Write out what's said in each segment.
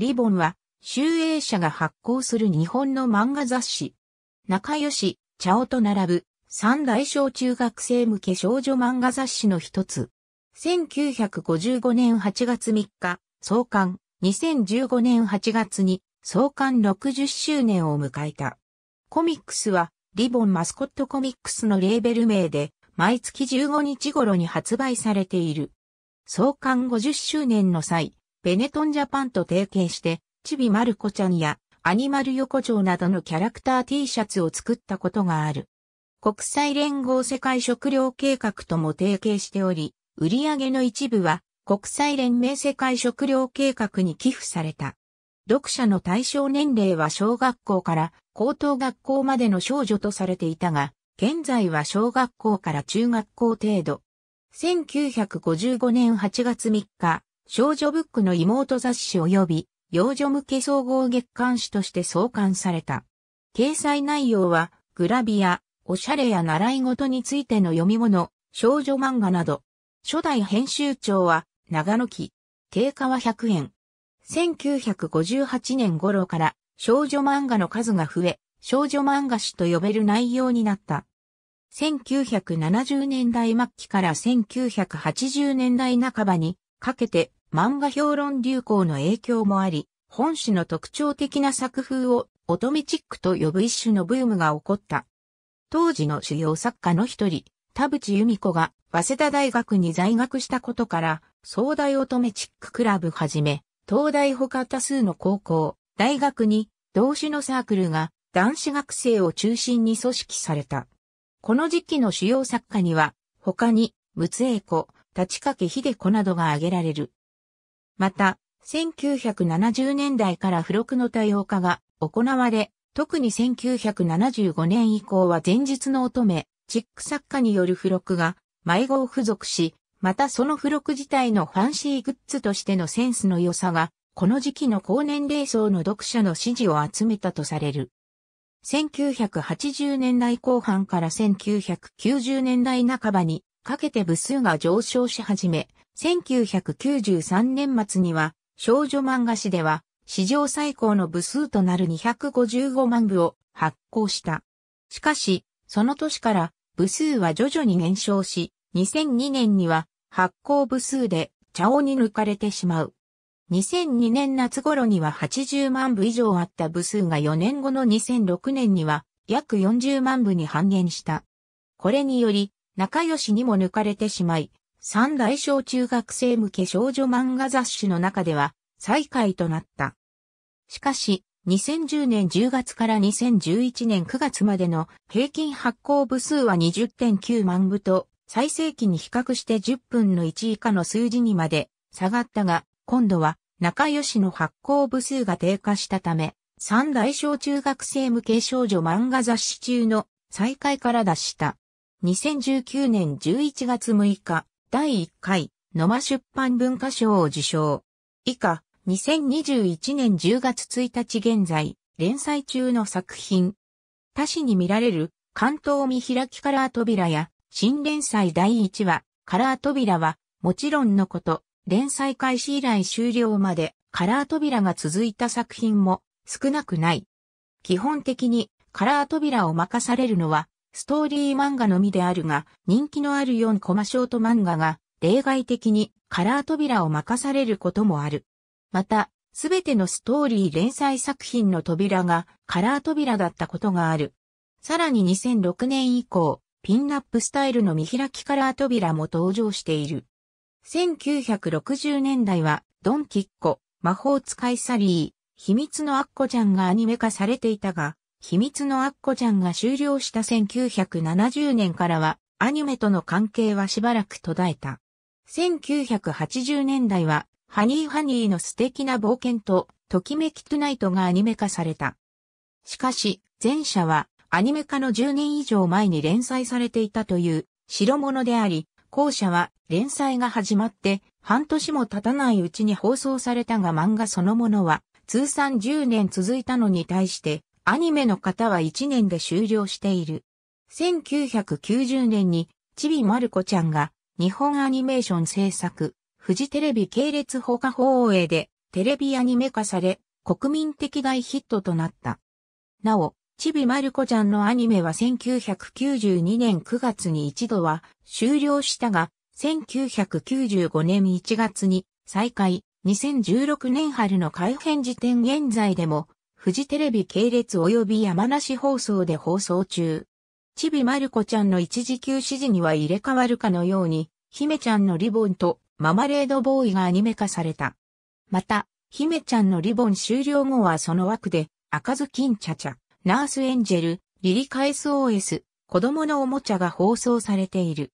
リボンは、集英社が発行する日本の漫画雑誌。仲良し、茶尾と並ぶ、三大小中学生向け少女漫画雑誌の一つ。1955年8月3日、創刊、2015年8月に、創刊60周年を迎えた。コミックスは、リボンマスコットコミックスのレーベル名で、毎月15日頃に発売されている。創刊50周年の際、ベネトンジャパンと提携して、チビマルコちゃんやアニマル横丁などのキャラクター T シャツを作ったことがある。国際連合世界食糧計画とも提携しており、売上の一部は国際連盟世界食糧計画に寄付された。読者の対象年齢は小学校から高等学校までの少女とされていたが、現在は小学校から中学校程度。1955年8月3日、少女ブックの妹雑誌及び幼女向け総合月刊誌として創刊された。掲載内容は、グラビア、おしゃれや習い事についての読み物、少女漫画など。初代編集長は、長野木。定価は100円。1958年頃から少女漫画の数が増え、少女漫画誌と呼べる内容になった。1970年代末期から1980年代半ばにかけて漫画評論流行の影響もあり、本誌の特徴的な作風を乙女チックと呼ぶ一種のブームが起こった。当時の主要作家の一人、田淵由美子が早稲田大学に在学したことから、総大乙女チッククラブはじめ、東大他多数の高校、大学に同種のサークルが男子学生を中心に組織された。この時期の主要作家には、他に、仏栄子、立掛秀子などが挙げられる。また、1970年代から付録の多様化が行われ、特に1975年以降は前日の乙女、チック作家による付録が迷子を付属し、またその付録自体のファンシーグッズとしてのセンスの良さが、この時期の高年齢層の読者の支持を集めたとされる。1980年代後半から1990年代半ばにかけて部数が上昇し始め、1993年末には少女漫画誌では史上最高の部数となる255万部を発行した。しかし、その年から部数は徐々に減少し、2002年には発行部数で茶をに抜かれてしまう。2002年夏頃には80万部以上あった部数が4年後の2006年には約40万部に半減した。これにより、仲良しにも抜かれてしまい、三大小中学生向け少女漫画雑誌の中では最下位となった。しかし、2010年10月から2011年9月までの平均発行部数は20.9万部と、最盛期に比較して10分の1以下の数字にまで下がったが、今度は仲良しの発行部数が低下したため、三大小中学生向け少女漫画雑誌中の最下位から脱した。2019年11月6日、第1回、野間出版文化賞を受賞。以下、2021年10月1日現在、連載中の作品。他市に見られる、関東見開きカラー扉や、新連載第1話、カラー扉は、もちろんのこと、連載開始以来終了まで、カラー扉が続いた作品も少なくない。基本的にカラー扉を任されるのはストーリー漫画のみであるが、人気のある4コマショート漫画が、例外的にカラー扉を任されることもある。また、すべてのストーリー連載作品の扉がカラー扉だったことがある。さらに2006年以降、ピンナップスタイルの見開きカラー扉も登場している。1960年代は、ドンキッコ、魔法使いサリー、秘密のアッコちゃんがアニメ化されていたが、秘密のアッコちゃんが終了した1970年からは、アニメとの関係はしばらく途絶えた。1980年代は、ハニーハニーの素敵な冒険と、ときめきトゥナイトがアニメ化された。しかし、前者は、アニメ化の10年以上前に連載されていたという、白物であり、後者は、連載が始まって、半年も経たないうちに放送されたが漫画そのものは、通算10年続いたのに対して、アニメの方は1年で終了している。1990年に、ちびまる子ちゃんが、日本アニメーション制作、フジテレビ系列放課放映で、テレビアニメ化され、国民的大ヒットとなった。なお、ちびまる子ちゃんのアニメは1992年9月に一度は終了したが、1995年1月に再開、2016年春の改編時点現在でもフジテレビ系列及び山梨放送で放送中。ちびまる子ちゃんの一時休止時には入れ替わるかのように、姫ちゃんのリボンとママレードボーイがアニメ化された。また、姫ちゃんのリボン終了後はその枠で、赤ずきんちゃちゃ、ナースエンジェル、リリカ SOS、子供のおもちゃが放送されている。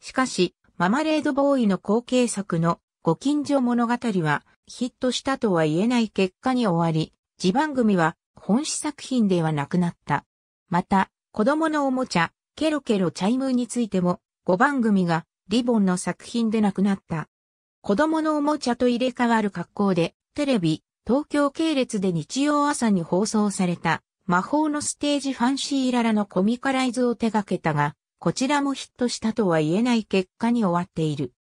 しかし、ママレードボーイの後継作のご近所物語はヒットしたとは言えない結果に終わり、自番組は本誌作品ではなくなった。また、子供のおもちゃ、ケロケロチャイムについても、5番組がリボンの作品でなくなった。子供のおもちゃと入れ替わる格好で、テレビ、東京系列で日曜朝に放送された、魔法のステージファンシーララのコミカライズを手掛けたが、こちらもヒットしたとは言えない結果に終わっている。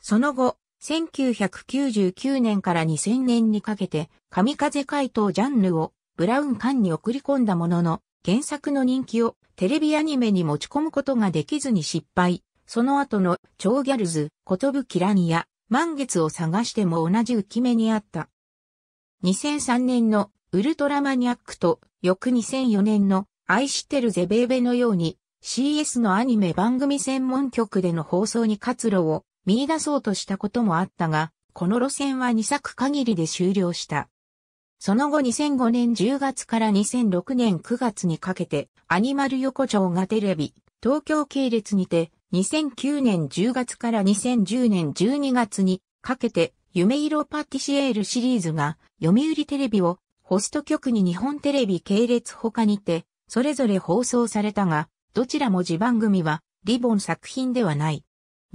その後、1999年から2000年にかけて、神風怪盗ジャンヌをブラウン管に送り込んだものの、原作の人気をテレビアニメに持ち込むことができずに失敗。その後の超ギャルズ、コトブキらにや、満月を探しても同じ浮き目にあった。2003年のウルトラマニアックと、翌2004年の愛してるぜベーベのように、CS のアニメ番組専門局での放送に活路を見出そうとしたこともあったが、この路線は2作限りで終了した。その後2005年10月から2006年9月にかけて、アニマル横丁がテレビ、東京系列にて、2009年10月から2010年12月にかけて、夢色パティシエールシリーズが、読売テレビを、ホスト局に日本テレビ系列他にて、それぞれ放送されたが、どちらも自番組は、リボン作品ではない。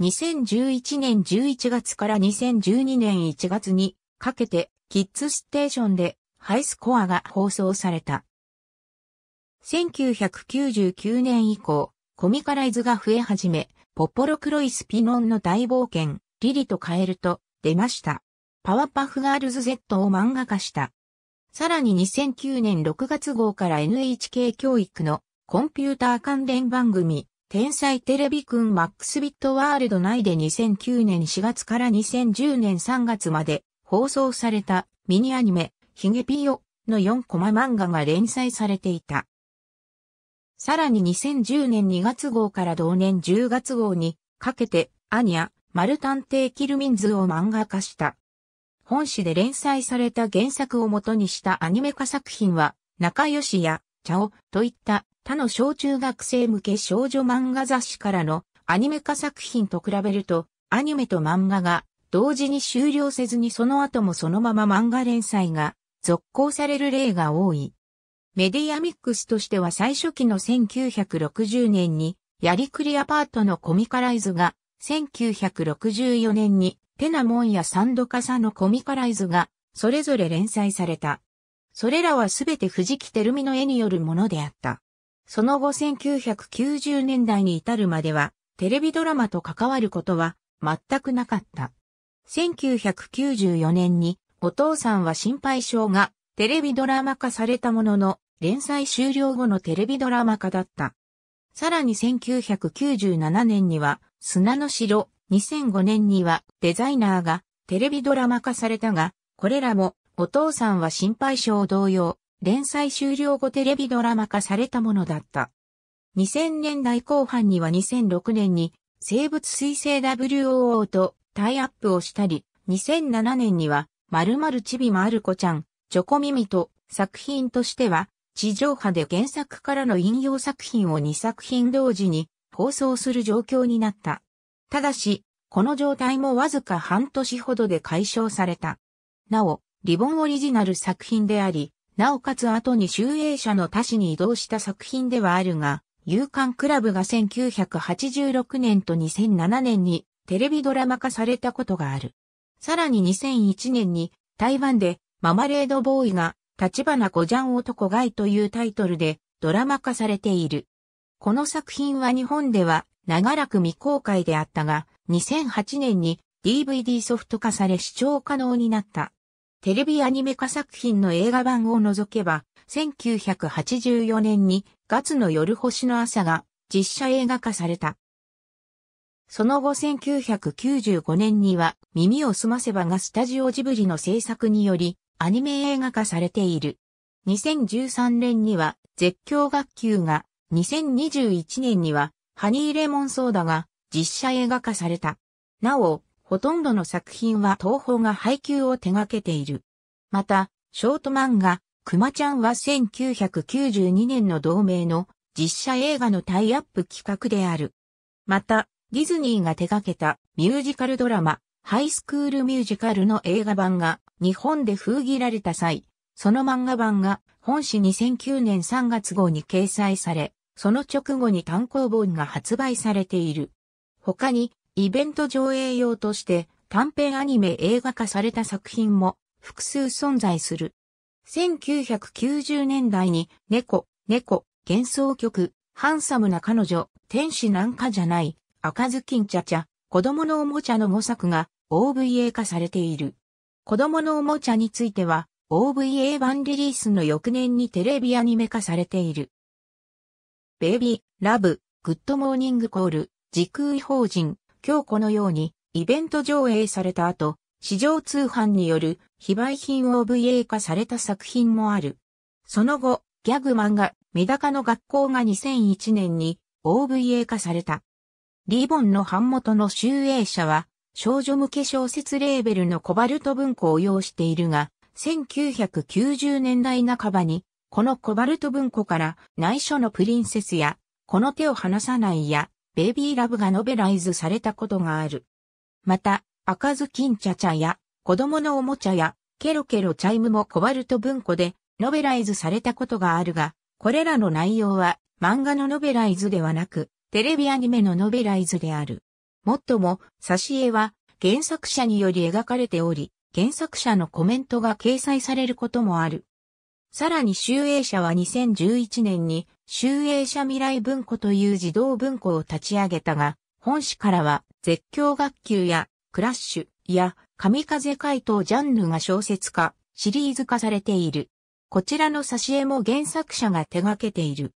2011年11月から2012年1月にかけてキッズステーションでハイスコアが放送された。1999年以降、コミカライズが増え始め、ポポロクロイスピノンの大冒険、リリとカエルと出ました。パワーパフガールズ Z を漫画化した。さらに2009年6月号から NHK 教育のコンピューター関連番組、天才テレビくんマックスビットワールド内で2009年4月から2010年3月まで放送されたミニアニメ、ヒゲピヨの4コマ漫画が連載されていた。さらに2010年2月号から同年10月号にかけてアニア、マル探偵キルミンズを漫画化した。本誌で連載された原作を元にしたアニメ化作品は、仲良しや、チャオといった他の小中学生向け少女漫画雑誌からのアニメ化作品と比べると、アニメと漫画が同時に終了せずにその後もそのまま漫画連載が続行される例が多い。メディアミックスとしては最初期の1960年に、やりくりアパートのコミカライズが、1964年に、テナモンやサンドカサのコミカライズが、それぞれ連載された。それらはすべて藤木ルミの絵によるものであった。その後1990年代に至るまでは、テレビドラマと関わることは全くなかった。1994年にお父さんは心配性がテレビドラマ化されたものの連載終了後のテレビドラマ化だった。さらに1997年には砂の城、2005年にはデザイナーがテレビドラマ化されたが、これらもお父さんは心配性同様連載終了後テレビドラマ化されたものだった。2000年代後半には2006年に生物水星 WOO とタイアップをしたり、2007年には〇〇ちびまる子ちゃん、チョコミミと作品としては地上波で原作からの引用作品を2作品同時に放送する状況になった。ただし、この状態もわずか半年ほどで解消された。なお、リボンオリジナル作品であり、なおかつ後に集英社の他紙に移動した作品ではあるが、勇敢クラブが1986年と2007年にテレビドラマ化されたことがある。さらに2001年に台湾でママレードボーイが立花小ジャン男ガイというタイトルでドラマ化されている。この作品は日本では長らく未公開であったが、2008年に DVD ソフト化され視聴可能になった。テレビアニメ化作品の映画版を除けば、1984年に月の夜星の朝が実写映画化された。その後1995年には耳をすませばがスタジオジブリの制作によりアニメ映画化されている。2013年には絶叫学級が、2021年にはハニーレモンソーダが実写映画化された。なお、ほとんどの作品は東宝が配給を手掛けている。また、ショート漫画、くまちゃんは1992年の同名の実写映画のタイアップ企画である。また、ディズニーが手掛けたミュージカルドラマ、ハイスクールミュージカルの映画版が日本で封切られた際、その漫画版が本誌2009年3月号に掲載され、その直後に単行本が発売されている。他に、イベント上映用として短編アニメ映画化された作品も複数存在する。1990年代に猫、猫、幻想曲、ハンサムな彼女、天使なんかじゃない、赤ずきんちゃちゃ、子供のおもちゃの5作が OVA 化されている。子供のおもちゃについては OVA 版リリースの翌年にテレビアニメ化されている。ベイビー、ラブ、グッドモーニングコール、時空法人、今日このように、イベント上映された後、市場通販による非売品 OVA 化された作品もある。その後、ギャグ漫画、メダカの学校が2001年に OVA 化された。リボンの版元の集英社は、少女向け小説レーベルのコバルト文庫を用しているが、1990年代半ばに、このコバルト文庫から内緒のプリンセスや、この手を離さないや、ベイビーラブがノベライズされたことがある。また、赤ずきんちゃちゃや、子供のおもちゃや、ケロケロチャイムもコバルト文庫でノベライズされたことがあるが、これらの内容は漫画のノベライズではなく、テレビアニメのノベライズである。もっとも、挿絵は原作者により描かれており、原作者のコメントが掲載されることもある。さらに集英社は2011年に集英社未来文庫という児童文庫を立ち上げたが、本誌からは絶叫学級やクラッシュや神風怪盗ジャンヌが小説化、シリーズ化されている。こちらの挿絵も原作者が手掛けている。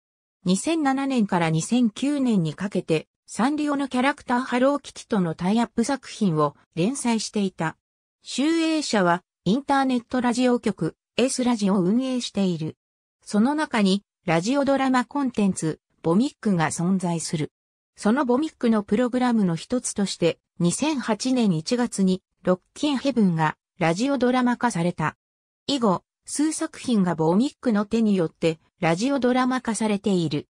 2007年から2009年にかけて、サンリオのキャラクターハローキティとのタイアップ作品を連載していた。集英社はインターネットラジオ局、S ラジオを運営している。その中に、ラジオドラマコンテンツ、ボミックが存在する。そのボミックのプログラムの一つとして、2008年1月に、ロッキンヘブンが、ラジオドラマ化された。以後、数作品がボミックの手によって、ラジオドラマ化されている。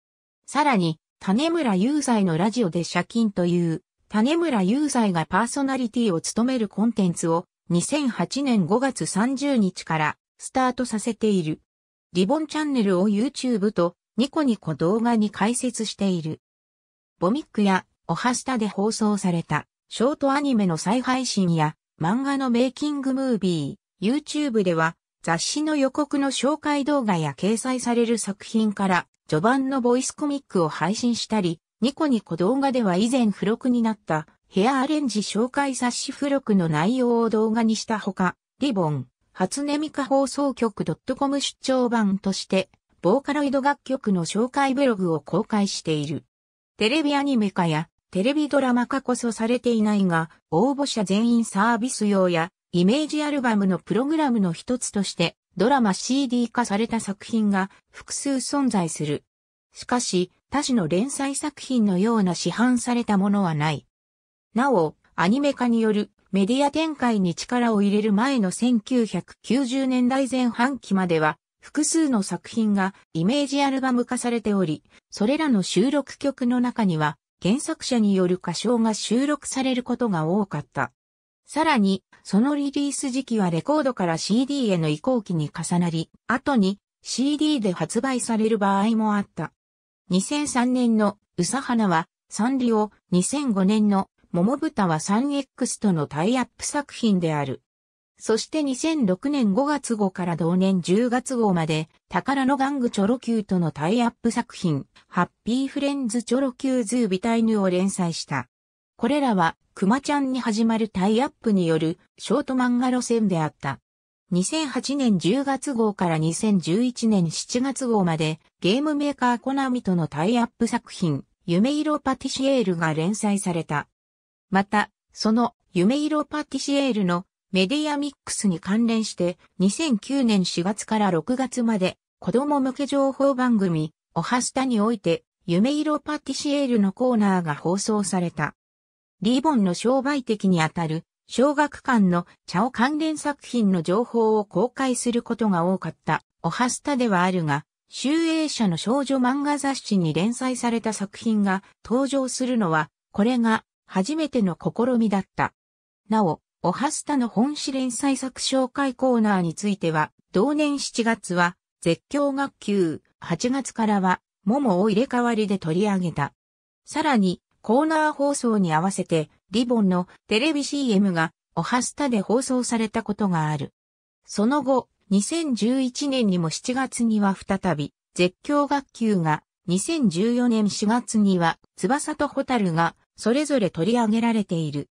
さらに、種村雄在のラジオで借金という、種村雄在がパーソナリティを務めるコンテンツを、2008年5月30日からスタートさせている。リボンチャンネルを YouTube とニコニコ動画に解説している。ボミックやオハスタで放送されたショートアニメの再配信や漫画のメイキングムービー、YouTube では雑誌の予告の紹介動画や掲載される作品から序盤のボイスコミックを配信したり、ニコニコ動画では以前付録になったヘアアレンジ紹介冊子付録の内容を動画にしたほか、リボン、初音ミカ放送局 .com 出張版として、ボーカロイド楽曲の紹介ブログを公開している。テレビアニメ化やテレビドラマ化こそされていないが、応募者全員サービス用やイメージアルバムのプログラムの一つとして、ドラマ CD 化された作品が複数存在する。しかし、他種の連載作品のような市販されたものはない。なお、アニメ化によるメディア展開に力を入れる前の1990年代前半期までは、複数の作品がイメージアルバム化されており、それらの収録曲の中には、原作者による歌唱が収録されることが多かった。さらに、そのリリース時期はレコードから CD への移行期に重なり、後に CD で発売される場合もあった。2003年のうさはなは、サンリオ、2005年の桃豚は 3X とのタイアップ作品である。そして2006年5月号から同年10月号まで、宝の玩具チョロ Q とのタイアップ作品、ハッピーフレンズチョロ Q ズービタイヌを連載した。これらは、熊ちゃんに始まるタイアップによるショート漫画路線であった。2008年10月号から2011年7月号まで、ゲームメーカーコナミとのタイアップ作品、夢色パティシエールが連載された。また、その夢色パティシエールのメディアミックスに関連して2009年4月から6月まで子供向け情報番組おはスタにおいて夢色パティシエールのコーナーが放送された。リーボンの商売的にあたる小学館の茶を関連作品の情報を公開することが多かったおはスタではあるが、集英社の少女漫画雑誌に連載された作品が登場するのは、これが初めての試みだった。なお、オハスタの本誌連載作紹介コーナーについては、同年7月は、絶叫学級、8月からは、桃を入れ替わりで取り上げた。さらに、コーナー放送に合わせて、リボンのテレビ CM が、オハスタで放送されたことがある。その後、2011年にも7月には再び、絶叫学級が、2014年4月には、翼とホタルが、それぞれ取り上げられている。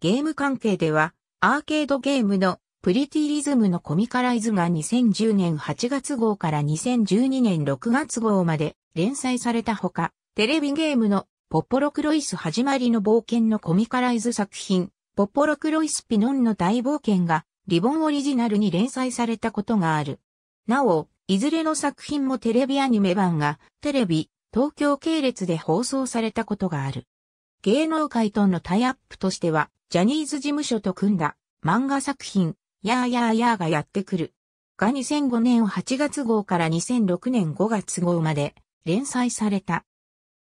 ゲーム関係では、アーケードゲームのプリティリズムのコミカライズが2010年8月号から2012年6月号まで連載されたほか、テレビゲームのポッポロクロイス始まりの冒険のコミカライズ作品、ポッポロクロイスピノンの大冒険がリボンオリジナルに連載されたことがある。なお、いずれの作品もテレビアニメ版がテレビ、東京系列で放送されたことがある。芸能界とのタイアップとしては、ジャニーズ事務所と組んだ漫画作品、やーやーやーがやってくる。が2005年8月号から2006年5月号まで連載された。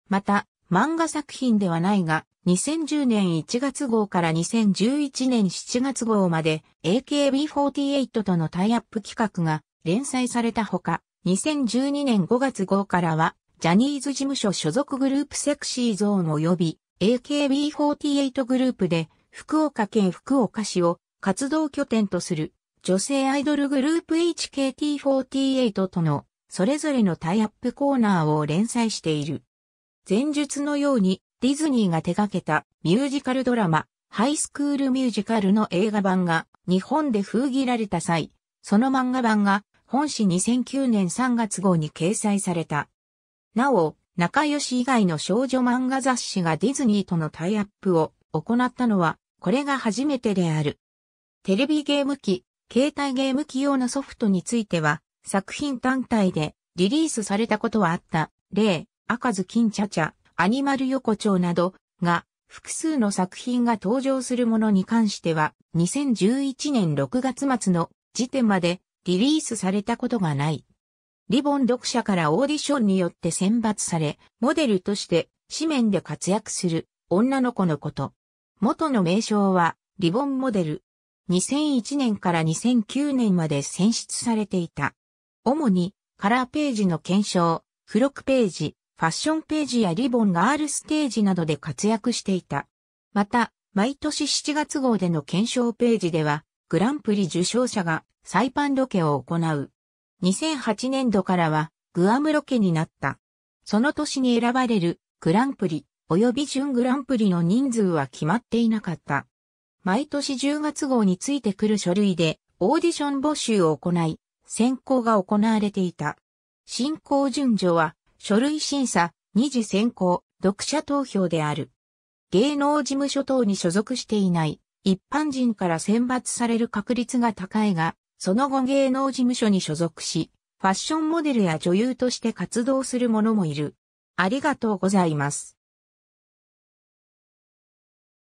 また、漫画作品ではないが、2010年1月号から2011年7月号まで AKB48 とのタイアップ企画が連載されたほか、2012年5月号からは、ジャニーズ事務所所属グループセクシーゾーン及び AKB48 グループで福岡県福岡市を活動拠点とする女性アイドルグループ HKT48 とのそれぞれのタイアップコーナーを連載している。前述のようにディズニーが手掛けたミュージカルドラマハイスクールミュージカルの映画版が日本で封切られた際、その漫画版が本誌2009年3月号に掲載された。なお、仲良し以外の少女漫画雑誌がディズニーとのタイアップを行ったのは、これが初めてである。テレビゲーム機、携帯ゲーム機用のソフトについては、作品単体でリリースされたことはあった、例、赤ずきんちゃちゃ、アニマル横丁など、が、複数の作品が登場するものに関しては、2011年6月末の時点までリリースされたことがない。リボン読者からオーディションによって選抜され、モデルとして紙面で活躍する女の子のこと。元の名称はリボンモデル。2001年から2009年まで選出されていた。主にカラーページの検証、付録ページ、ファッションページやリボンガールステージなどで活躍していた。また、毎年7月号での検証ページでは、グランプリ受賞者がサイパンロケを行う。2008年度からはグアムロケになった。その年に選ばれるグランプリ及び準グランプリの人数は決まっていなかった。毎年10月号についてくる書類でオーディション募集を行い、選考が行われていた。進行順序は書類審査、二次選考、読者投票である。芸能事務所等に所属していない一般人から選抜される確率が高いが、その後芸能事務所に所属し、ファッションモデルや女優として活動する者もいる。ありがとうございます。